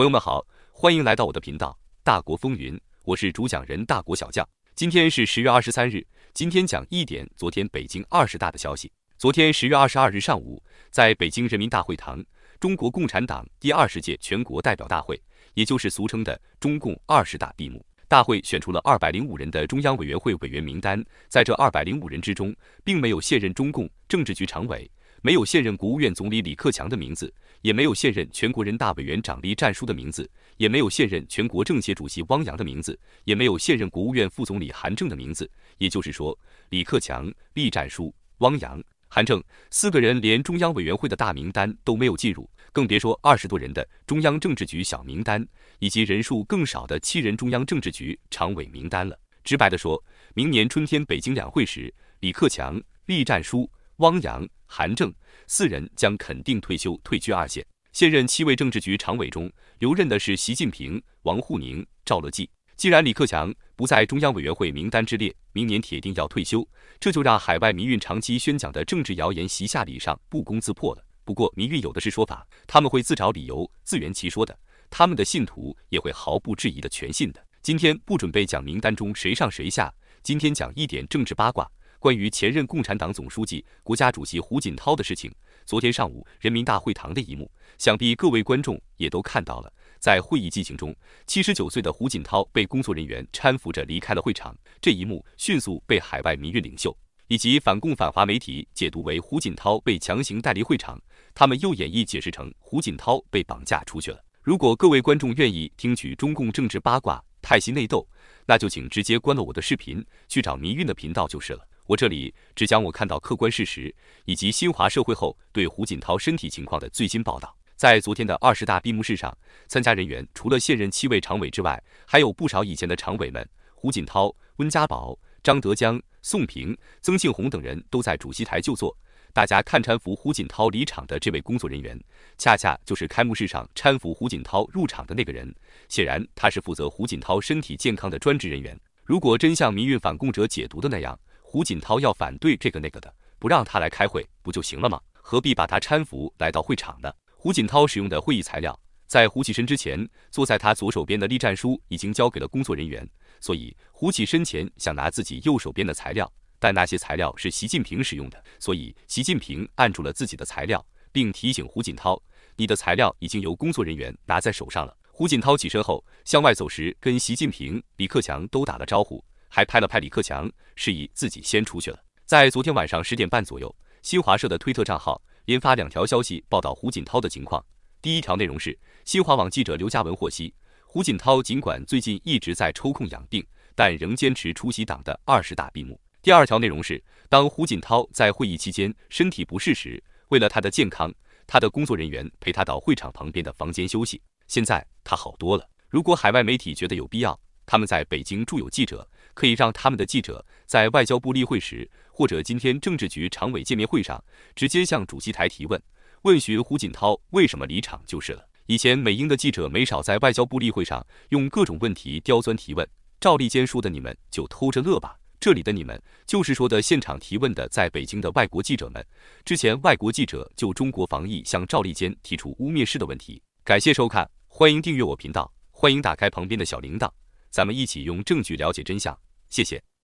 朋友们好，欢迎来到我的频道《大国风云》，我是主讲人大国小将。今天是十月二十三日，今天讲一点昨天北京二十大的消息。昨天十月二十二日上午，在北京人民大会堂，中国共产党第二十届全国代表大会，也就是俗称的中共二十大闭幕。大会选出了二百零五人的中央委员会委员名单。在这二百零五人之中，并没有现任中共政治局常委、没有现任国务院总理李克强的名字。也没有现任全国人大委员长栗战书的名字，也没有现任全国政协主席汪洋的名字，也没有现任国务院副总理韩正的名字。也就是说，李克强、栗战书、汪洋、韩正四个人连中央委员会的大名单都没有进入，更别说二十多人的中央政治局小名单，以及人数更少的七人中央政治局常委名单了。直白的说，明年春天北京两会时，李克强、栗战书。汪洋、韩正四人将肯定退休，退居二线。现任七位政治局常委中，留任的是习近平、王沪宁、赵乐际。既然李克强不在中央委员会名单之列，明年铁定要退休，这就让海外民运长期宣讲的政治谣言席下礼上不攻自破了。不过，民运有的是说法，他们会自找理由、自圆其说的，他们的信徒也会毫不质疑的全信的。今天不准备讲名单中谁上谁下，今天讲一点政治八卦。关于前任共产党总书记、国家主席胡锦涛的事情，昨天上午人民大会堂的一幕，想必各位观众也都看到了。在会议进行中，七十九岁的胡锦涛被工作人员搀扶着离开了会场，这一幕迅速被海外民运领袖以及反共反华媒体解读为胡锦涛被强行带离会场，他们又演绎解释成胡锦涛被绑架出去了。如果各位观众愿意听取中共政治八卦、泰西内斗，那就请直接关了我的视频，去找民运的频道就是了。我这里只讲我看到客观事实，以及新华社会后对胡锦涛身体情况的最新报道。在昨天的二十大闭幕式上，参加人员除了现任七位常委之外，还有不少以前的常委们。胡锦涛、温家宝、张德江、宋平、曾庆红等人都在主席台就座。大家看搀扶胡锦涛离场的这位工作人员，恰恰就是开幕式上搀扶胡锦涛入场的那个人。显然，他是负责胡锦涛身体健康的专职人员。如果真像民运反共者解读的那样，胡锦涛要反对这个那个的，不让他来开会不就行了吗？何必把他搀扶来到会场呢？胡锦涛使用的会议材料，在胡起身之前，坐在他左手边的栗战书已经交给了工作人员，所以胡起身前想拿自己右手边的材料，但那些材料是习近平使用的，所以习近平按住了自己的材料，并提醒胡锦涛，你的材料已经由工作人员拿在手上了。胡锦涛起身后向外走时，跟习近平、李克强都打了招呼。还拍了拍李克强，示意自己先出去了。在昨天晚上十点半左右，新华社的推特账号连发两条消息报道胡锦涛的情况。第一条内容是，新华网记者刘嘉文获悉，胡锦涛尽管最近一直在抽空养病，但仍坚持出席党的二十大闭幕。第二条内容是，当胡锦涛在会议期间身体不适时，为了他的健康，他的工作人员陪他到会场旁边的房间休息。现在他好多了。如果海外媒体觉得有必要，他们在北京驻有记者。可以让他们的记者在外交部例会时，或者今天政治局常委见面会上，直接向主席台提问，问询胡锦涛为什么离场就是了。以前美英的记者没少在外交部例会上用各种问题刁钻提问。赵立坚说的你们就偷着乐吧，这里的你们就是说的现场提问的在北京的外国记者们。之前外国记者就中国防疫向赵立坚提出污蔑式的问题。感谢收看，欢迎订阅我频道，欢迎打开旁边的小铃铛，咱们一起用证据了解真相。谢谢。